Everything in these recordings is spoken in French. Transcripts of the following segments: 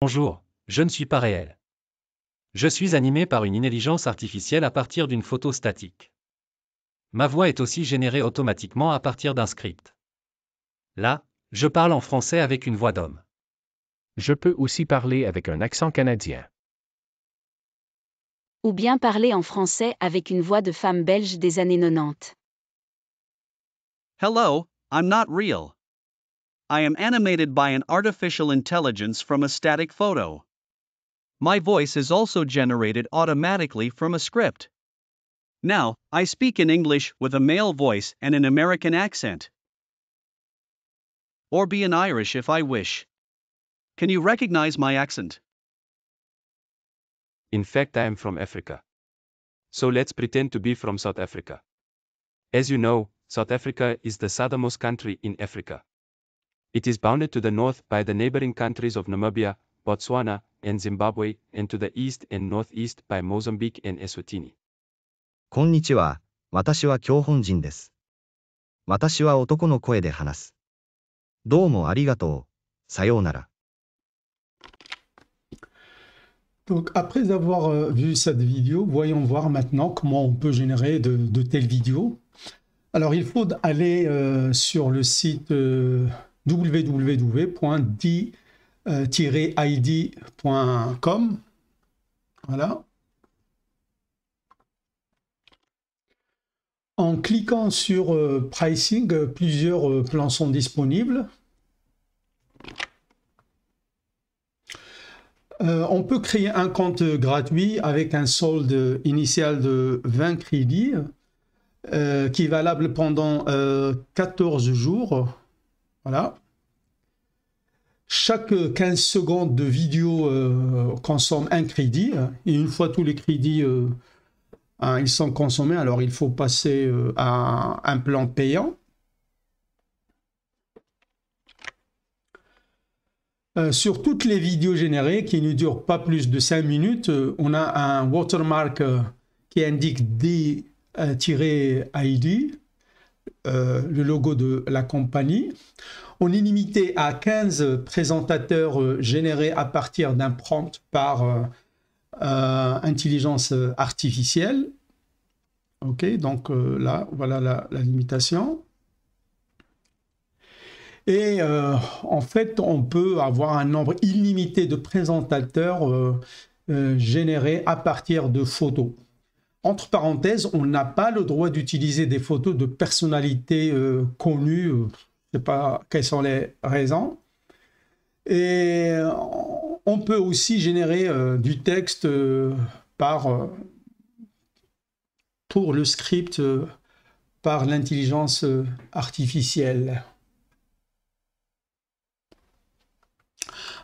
Bonjour, je ne suis pas réel. Je suis animé par une intelligence artificielle à partir d'une photo statique. Ma voix est aussi générée automatiquement à partir d'un script. Là, je parle en français avec une voix d'homme. Je peux aussi parler avec un accent canadien. Ou bien parler en français avec une voix de femme belge des années 90. Hello, I'm not real. I am animated by an artificial intelligence from a static photo. My voice is also generated automatically from a script. Now, I speak in English with a male voice and an American accent. Or be an Irish if I wish. Can you recognize my accent? In fact, I am from Africa. So let's pretend to be from South Africa. As you know, South Africa is the southernmost country in Africa. It is bounded to the north by the neighboring countries of Namibia, Botswana, and Zimbabwe, and to the east and northeast by Mozambique and Eswatini. こんにちは、私は教本人です。私は男の声で話す。どうもありがとう。さようなら。Donc après avoir euh, vu cette vidéo, voyons voir maintenant comment on peut générer de, de telles vidéos. Alors il faut aller euh, sur le site euh, www.d-id.com. Euh, voilà. En cliquant sur euh, Pricing, euh, plusieurs plans sont disponibles. on peut créer un compte gratuit avec un solde initial de 20 crédits qui est valable pendant 14 jours. Voilà. Chaque 15 secondes de vidéo euh, consomme un crédit. Hein. Et une fois tous les crédits euh, hein, ils sont consommés, alors il faut passer euh, à un plan payant. sur toutes les vidéos générées qui ne durent pas plus de 5 minutes, on a un watermark qui indique D-ID euh, le logo de la compagnie. On est limité à 15 présentateurs euh, générés à partir prompt par euh, intelligence artificielle. Ok, donc là, voilà la, limitation. Et en fait, on peut avoir un nombre illimité de présentateurs générés à partir de photos. Entre parenthèses, on n'a pas le droit d'utiliser des photos de personnalités euh, connues, euh, je ne sais pas quelles sont les raisons. Et euh, on peut aussi générer du texte par, pour le script par l'intelligence artificielle.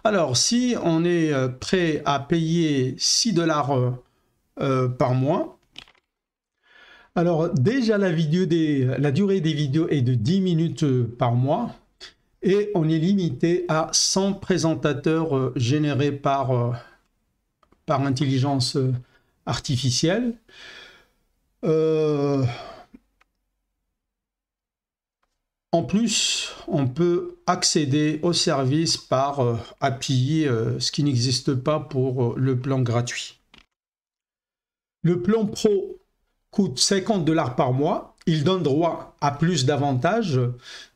Alors, si on est prêt à payer 6 dollars par mois, alors déjà la, vidéo des, la durée des vidéos est de 10 minutes euh, par mois et on est limité à 100 présentateurs euh, générés par, euh, par intelligence artificielle. en plus, on peut accéder au service par API, ce qui n'existe pas pour le plan gratuit. Le plan pro coûte 50 dollars par mois, il donne droit à plus d'avantages.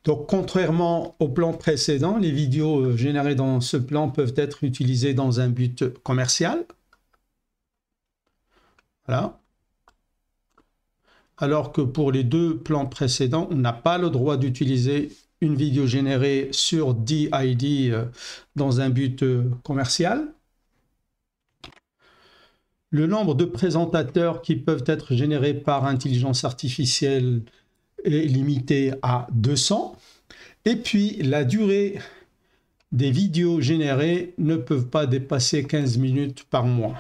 Donc contrairement au plan précédent, les vidéos euh, générées dans ce plan peuvent être utilisées dans un but commercial. Voilà. Alors que pour les deux plans précédents, on n'a pas le droit d'utiliser une vidéo générée sur DID euh, dans un but euh, commercial le nombre de présentateurs qui peuvent être générés par intelligence artificielle est limité à 200. Et puis la durée des vidéos générées ne peuvent pas dépasser 15 minutes par mois.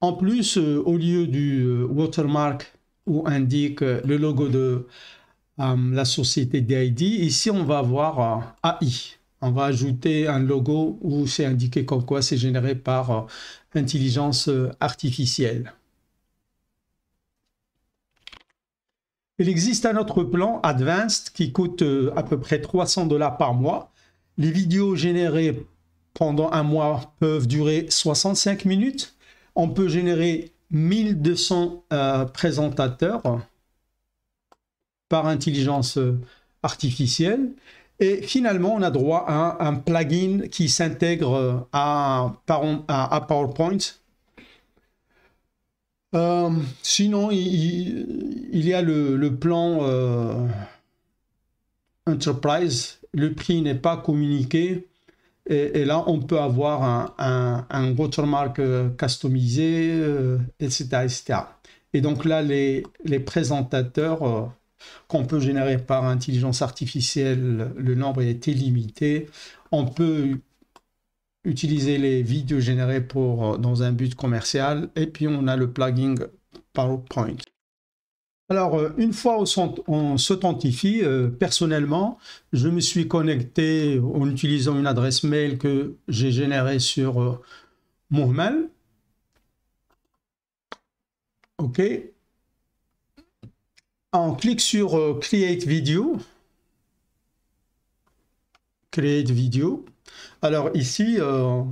En plus, euh, au lieu du euh, watermark où indique euh, le logo de la société DID, ici on va avoir AI. On va ajouter un logo où c'est indiqué comme quoi c'est généré par intelligence euh, artificielle. Il existe un autre plan, Advanced, qui coûte euh, à peu près 300 dollars par mois. Les vidéos générées pendant un mois peuvent durer 65 minutes. On peut générer 1200 euh, présentateurs par intelligence artificielle. Et finalement, on a droit à un, plugin qui s'intègre euh, à, PowerPoint. Euh, sinon, il, y a le, plan euh, Enterprise. Le prix n'est pas communiqué. Et, là, on peut avoir un, watermark customisé, etc., Et donc là, les, les présentateurs qu'on peut générer par intelligence artificielle, le nombre est illimité. On peut utiliser les vidéos générées pour, dans un but commercial. Et puis, on a le plugin PowerPoint. Alors, euh, une fois on s'authentifie, euh, personnellement, je me suis connecté en utilisant une adresse mail que j'ai générée sur euh, mon OK on clique sur euh, Create Video. Create Video. Alors ici, euh,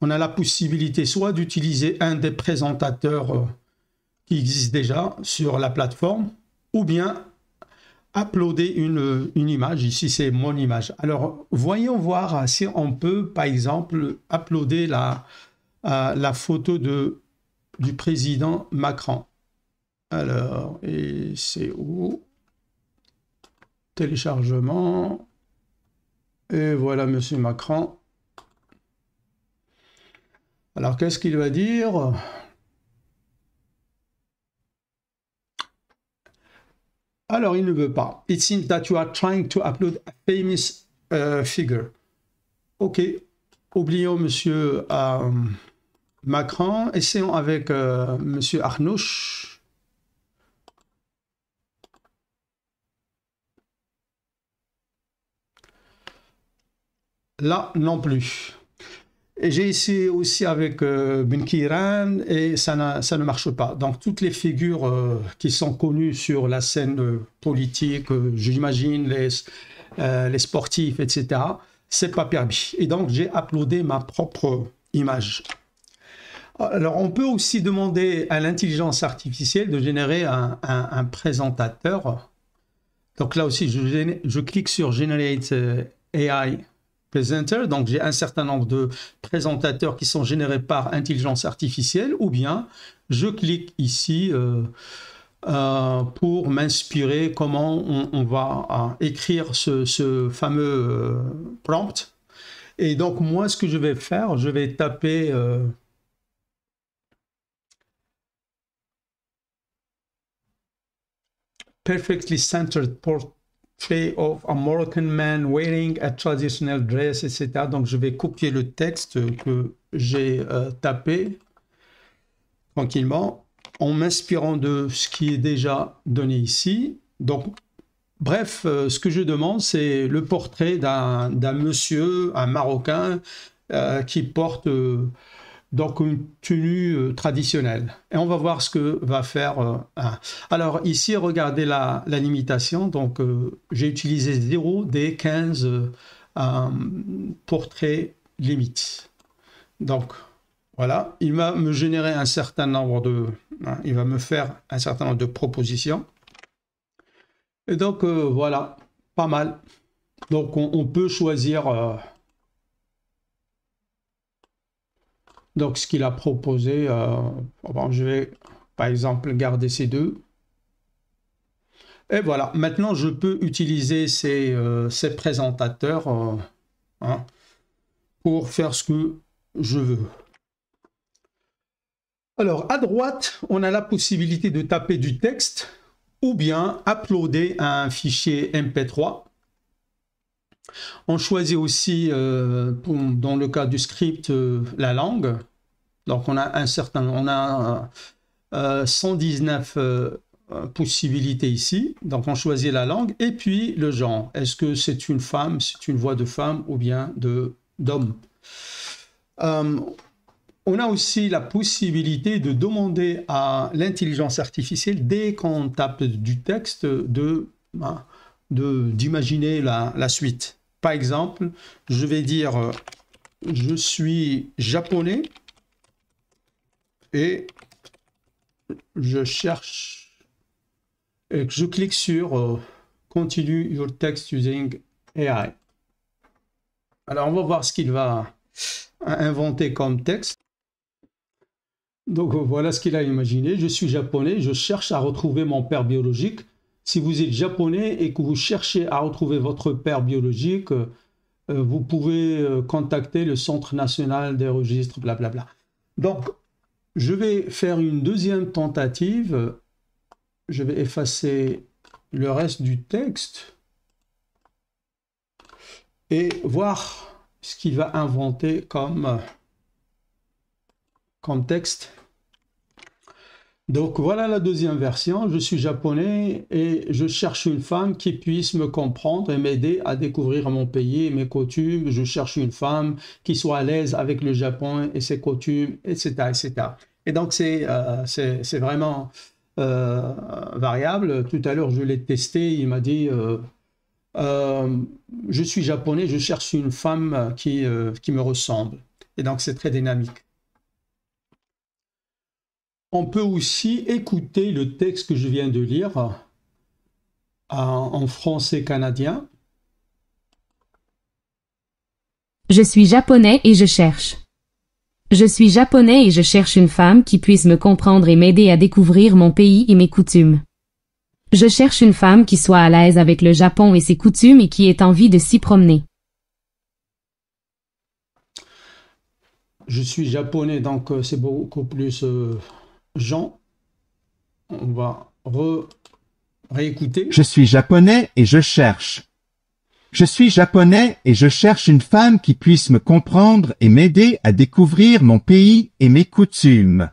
on a la possibilité soit d'utiliser un des présentateurs euh, qui existe déjà sur la plateforme, ou bien uploader une, image. Ici, c'est mon image. Alors, voyons voir si on peut, par exemple, uploader la, la photo de, du président Macron. Alors, et c'est où Téléchargement. Et voilà Monsieur Macron. Alors, qu'est-ce qu'il va dire Alors, il ne veut pas. It seems that you are trying to upload a famous euh, figure. Ok, oublions Monsieur euh, Macron. Essayons avec euh, Monsieur Arnouche. là non plus. Et j'ai essayé aussi avec euh, et ça, ça, ne marche pas. Donc toutes les figures euh, qui sont connues sur la scène euh, politique, euh, j'imagine les, les sportifs, etc., c'est pas permis. Et donc j'ai uploadé ma propre image. Alors, on peut aussi demander à l'intelligence artificielle de générer un, présentateur. Donc là aussi, je, je clique sur Generate AI donc j'ai un certain nombre de présentateurs qui sont générés par intelligence artificielle, ou bien je clique ici euh, euh, pour m'inspirer comment on, va euh, écrire ce, ce fameux prompt. Et donc moi, ce que je vais faire, je vais taper... Perfectly centered port of a man wearing a traditional dress, etc. Donc je vais copier le texte que j'ai euh, tapé tranquillement en m'inspirant de ce qui est déjà donné ici. Donc bref, euh, ce que je demande, c'est le portrait d'un monsieur, un Marocain, euh, qui porte donc une tenue euh, traditionnelle. Et on va voir ce que va faire euh, Alors ici, regardez la, limitation. Donc euh, j'ai utilisé 0 des 15 portraits limites. Donc voilà, il va me générer un certain nombre de... Hein, il va me faire un certain nombre de propositions. Et donc voilà, pas mal. Donc on peut choisir Donc ce qu'il a proposé, euh, je vais par exemple garder ces deux. Et voilà, maintenant je peux utiliser ces, euh, présentateurs euh, hein, pour faire ce que je veux. Alors à droite, on a la possibilité de taper du texte ou bien uploader un fichier MP3. On choisit aussi, dans le cas du script, la langue. Donc on a un certain, on a 119 euh, euh, possibilités ici. Donc on choisit la langue et puis le genre. Est-ce que c'est une femme, c'est une voix de femme ou bien de d'homme euh, On a aussi la possibilité de demander à l'intelligence artificielle dès qu'on tape du texte de ben, d'imaginer la, la suite. Par exemple, je vais dire je suis japonais et je cherche et je clique sur euh, continue your text using AI. Alors on va voir ce qu'il va inventer comme texte. Donc voilà ce qu'il a imaginé. Je suis japonais, je cherche à retrouver mon père biologique. Si vous êtes japonais et que vous cherchez à retrouver votre père biologique, euh, vous pouvez euh, contacter le Centre national des registres, blablabla. Bla bla. Donc je vais faire une deuxième tentative. Je vais effacer le reste du texte et voir ce qu'il va inventer comme, comme texte. Donc voilà la deuxième version. Je suis japonais et je cherche une femme qui puisse me comprendre et m'aider à découvrir mon pays et mes coutumes. Je cherche une femme qui soit à l'aise avec le Japon et ses coutumes, etc. etc. Et donc, c'est euh, vraiment euh, variable. Tout à l'heure, je l'ai testé. Il m'a dit euh, Je suis japonais, je cherche une femme qui, me ressemble. Et donc, c'est très dynamique. On peut aussi écouter le texte que je viens de lire en français canadien. Je suis japonais et je cherche. Je suis japonais et je cherche une femme qui puisse me comprendre et m'aider à découvrir mon pays et mes coutumes. Je cherche une femme qui soit à l'aise avec le Japon et ses coutumes et qui ait envie de s'y promener. Je suis japonais, donc euh, c'est beaucoup plus Jean. Euh, On va réécouter. Je suis japonais et je cherche je suis japonais et je cherche une femme qui puisse me comprendre et m'aider à découvrir mon pays et mes coutumes.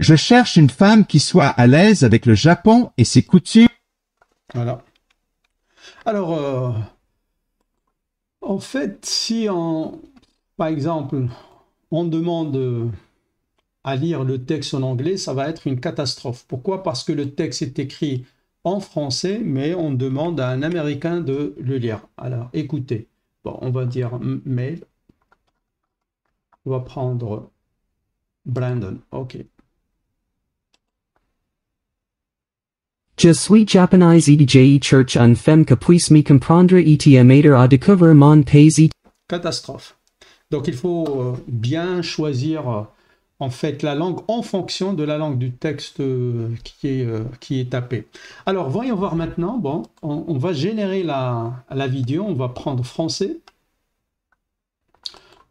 Je cherche une femme qui soit à l'aise avec le Japon et ses coutumes. Voilà. Alors, euh, en fait, si par exemple, on demande à lire le texte en anglais, ça va être une catastrophe. Pourquoi Parce que le texte est écrit en français, mais on demande à un Américain de le lire. Alors, écoutez. Bon, on va dire mail. On va prendre Brandon. OK. Je suis Japanese et femme me comprendre et mon Catastrophe. Donc, il faut euh, bien choisir euh, en fait la langue en fonction de la langue du texte euh, qui est, euh, qui est tapé. Alors voyons voir maintenant, bon, on, va générer la, la, vidéo, on va prendre français,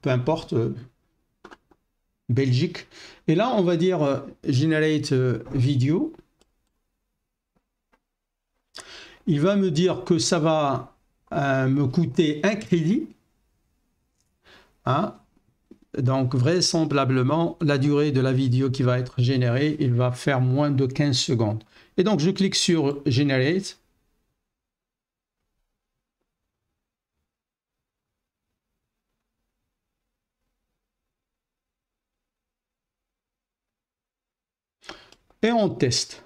peu importe, euh, Belgique, et là on va dire generate video. Il va me dire que ça va me coûter un crédit. Hein, donc vraisemblablement, la durée de la vidéo qui va être générée, il va faire moins de 15 secondes. Et donc je clique sur Generate. Et on teste.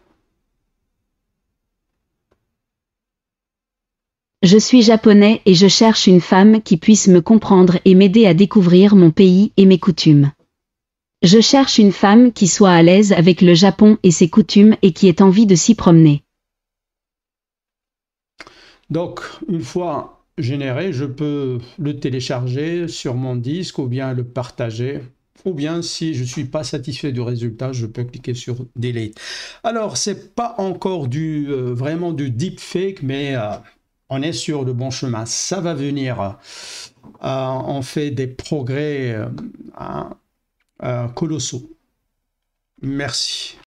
Je suis japonais et je cherche une femme qui puisse me comprendre et m'aider à découvrir mon pays et mes coutumes. Je cherche une femme qui soit à l'aise avec le Japon et ses coutumes et qui ait envie de s'y promener. Donc, une fois généré, je peux le télécharger sur mon disque ou bien le partager. Ou bien, si je ne suis pas satisfait du résultat, je peux cliquer sur Delete. Alors, c'est pas encore du, euh, vraiment du deepfake, mais euh, on est sur le bon chemin. Ça va venir. Euh, on fait des progrès euh, euh, colossaux. Merci.